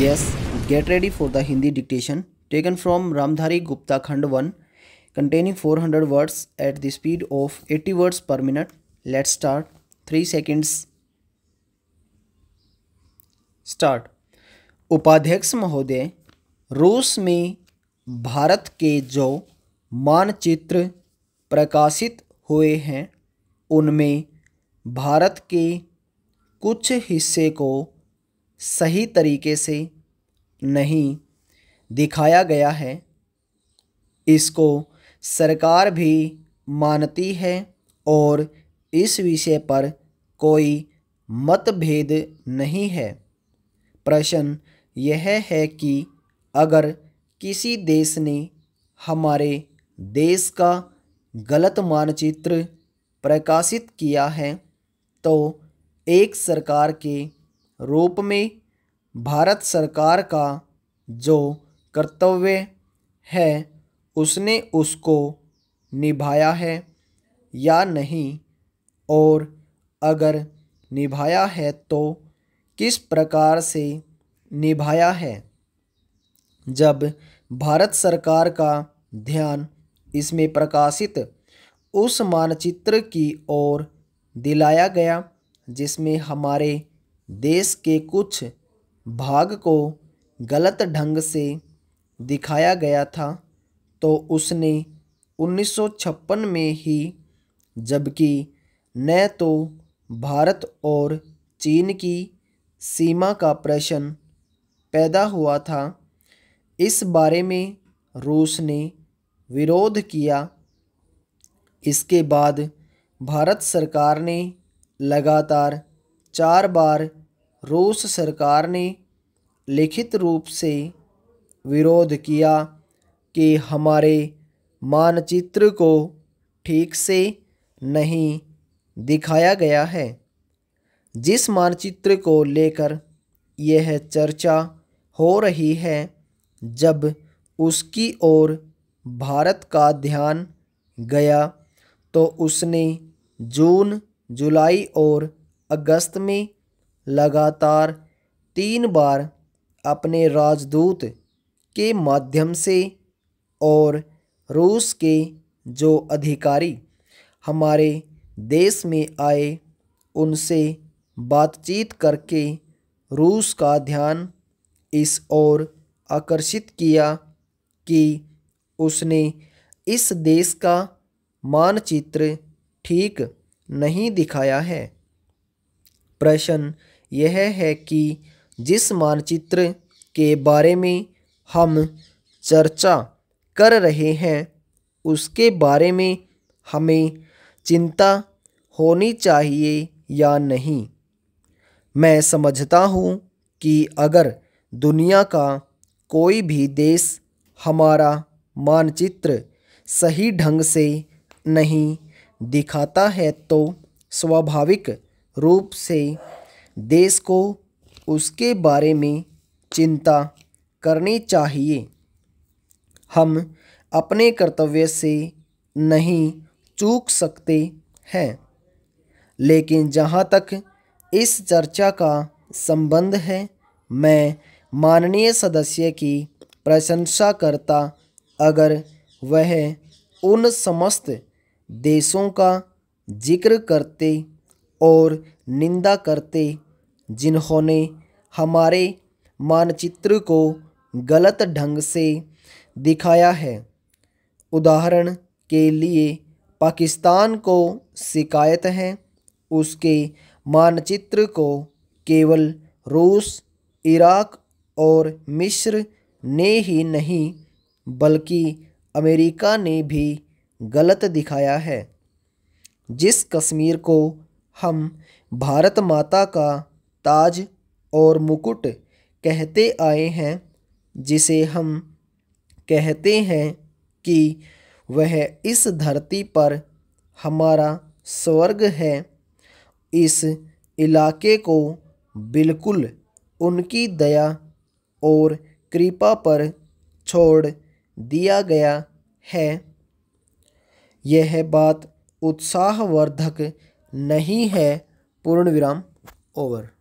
yes get ready for the Hindi dictation taken from Ramdhari Gupta खंड one containing four hundred words at the speed of eighty words per minute let start three seconds start उपाध्यक्ष महोदय रूस में भारत के जो मानचित्र प्रकाशित हुए हैं उनमें भारत के कुछ हिस्से को सही तरीके से नहीं दिखाया गया है इसको सरकार भी मानती है और इस विषय पर कोई मतभेद नहीं है प्रश्न यह है कि अगर किसी देश ने हमारे देश का गलत मानचित्र प्रकाशित किया है तो एक सरकार के रूप में भारत सरकार का जो कर्तव्य है उसने उसको निभाया है या नहीं और अगर निभाया है तो किस प्रकार से निभाया है जब भारत सरकार का ध्यान इसमें प्रकाशित उस मानचित्र की ओर दिलाया गया जिसमें हमारे देश के कुछ भाग को गलत ढंग से दिखाया गया था तो उसने उन्नीस में ही जबकि न तो भारत और चीन की सीमा का प्रश्न पैदा हुआ था इस बारे में रूस ने विरोध किया इसके बाद भारत सरकार ने लगातार चार बार रूस सरकार ने लिखित रूप से विरोध किया कि हमारे मानचित्र को ठीक से नहीं दिखाया गया है जिस मानचित्र को लेकर यह चर्चा हो रही है जब उसकी ओर भारत का ध्यान गया तो उसने जून जुलाई और अगस्त में लगातार तीन बार अपने राजदूत के माध्यम से और रूस के जो अधिकारी हमारे देश में आए उनसे बातचीत करके रूस का ध्यान इस ओर आकर्षित किया कि उसने इस देश का मानचित्र ठीक नहीं दिखाया है प्रश्न यह है कि जिस मानचित्र के बारे में हम चर्चा कर रहे हैं उसके बारे में हमें चिंता होनी चाहिए या नहीं मैं समझता हूँ कि अगर दुनिया का कोई भी देश हमारा मानचित्र सही ढंग से नहीं दिखाता है तो स्वाभाविक रूप से देश को उसके बारे में चिंता करनी चाहिए हम अपने कर्तव्य से नहीं चूक सकते हैं लेकिन जहाँ तक इस चर्चा का संबंध है मैं माननीय सदस्य की प्रशंसा करता अगर वह उन समस्त देशों का जिक्र करते और निंदा करते जिन्होंने हमारे मानचित्र को गलत ढंग से दिखाया है उदाहरण के लिए पाकिस्तान को शिकायत है उसके मानचित्र को केवल रूस इराक और मिस्र ने ही नहीं बल्कि अमेरिका ने भी गलत दिखाया है जिस कश्मीर को हम भारत माता का ताज और मुकुट कहते आए हैं जिसे हम कहते हैं कि वह इस धरती पर हमारा स्वर्ग है इस इलाके को बिल्कुल उनकी दया और कृपा पर छोड़ दिया गया है यह बात उत्साहवर्धक नहीं है पूर्ण विराम ओवर